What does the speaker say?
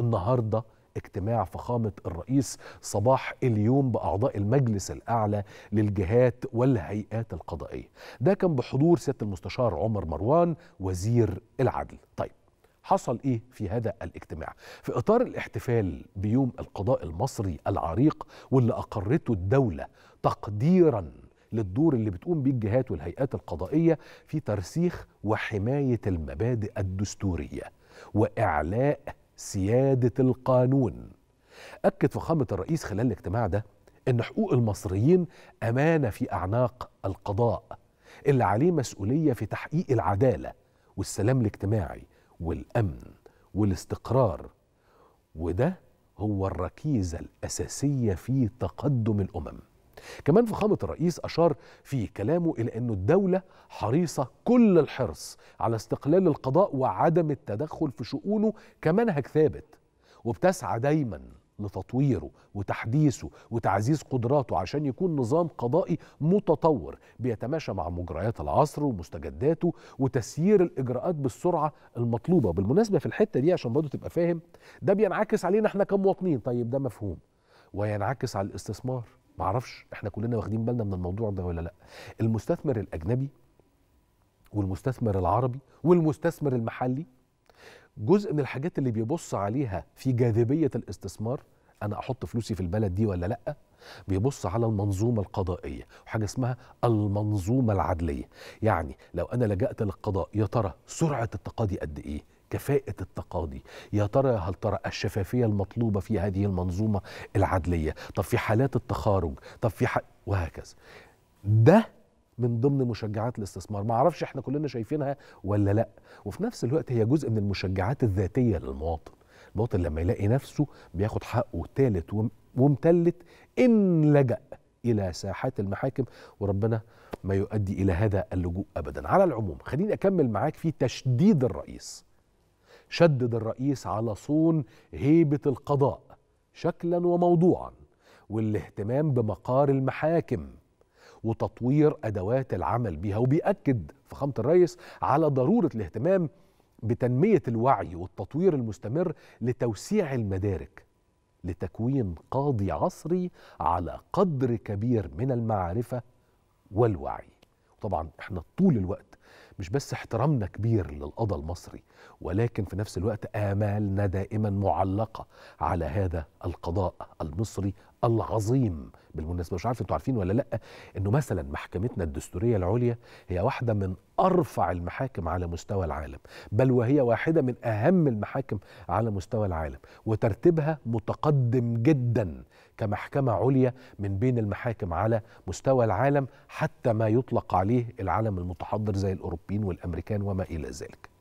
النهارده اجتماع فخامة الرئيس صباح اليوم بأعضاء المجلس الأعلى للجهات والهيئات القضائية ده كان بحضور سيادة المستشار عمر مروان وزير العدل طيب حصل ايه في هذا الاجتماع في اطار الاحتفال بيوم القضاء المصري العريق واللي اقرته الدوله تقديرا للدور اللي بتقوم به الجهات والهيئات القضائيه في ترسيخ وحمايه المبادئ الدستوريه واعلاء سياده القانون اكد فخامه الرئيس خلال الاجتماع ده ان حقوق المصريين امانه في اعناق القضاء اللي عليه مسؤوليه في تحقيق العداله والسلام الاجتماعي والامن والاستقرار وده هو الركيزه الاساسيه في تقدم الامم كمان فخامة الرئيس أشار في كلامه إلى أن الدولة حريصة كل الحرص على استقلال القضاء وعدم التدخل في شؤونه كمنهج ثابت وبتسعى دايما لتطويره وتحديثه وتعزيز قدراته عشان يكون نظام قضائي متطور بيتماشى مع مجريات العصر ومستجداته وتسيير الاجراءات بالسرعه المطلوبه بالمناسبه في الحته دي عشان برضه تبقى فاهم ده بينعكس علينا احنا كمواطنين طيب ده مفهوم وينعكس على الاستثمار معرفش احنا كلنا واخدين بالنا من الموضوع ده ولا لا المستثمر الاجنبي والمستثمر العربي والمستثمر المحلي جزء من الحاجات اللي بيبص عليها في جاذبيه الاستثمار انا احط فلوسي في البلد دي ولا لا بيبص على المنظومه القضائيه وحاجه اسمها المنظومه العدليه يعني لو انا لجأت للقضاء يا ترى سرعه التقاضي قد ايه كفاءة التقاضي يا ترى هل ترى الشفافية المطلوبة في هذه المنظومة العدلية طب في حالات التخارج طب في ح... وهكذا ده من ضمن مشجعات الاستثمار ما اعرفش احنا كلنا شايفينها ولا لا وفي نفس الوقت هي جزء من المشجعات الذاتية للمواطن المواطن لما يلاقي نفسه بياخد حقه تالت ومتلت إن لجأ إلى ساحات المحاكم وربنا ما يؤدي إلى هذا اللجوء أبدا على العموم خليني أكمل معاك في تشديد الرئيس شدد الرئيس على صون هيبة القضاء شكلا وموضوعا والاهتمام بمقار المحاكم وتطوير أدوات العمل بها وبيأكد فخامة الرئيس على ضرورة الاهتمام بتنمية الوعي والتطوير المستمر لتوسيع المدارك لتكوين قاضي عصري على قدر كبير من المعرفة والوعي طبعا احنا طول الوقت مش بس احترامنا كبير للقضاء المصري ولكن في نفس الوقت آمالنا دائما معلقة على هذا القضاء المصري العظيم بالمناسبه مش عارف انتوا عارفين ولا لا انه مثلا محكمتنا الدستوريه العليا هي واحده من ارفع المحاكم على مستوى العالم بل وهي واحده من اهم المحاكم على مستوى العالم وترتيبها متقدم جدا كمحكمه عليا من بين المحاكم على مستوى العالم حتى ما يطلق عليه العالم المتحضر زي الاوروبيين والامريكان وما الى ذلك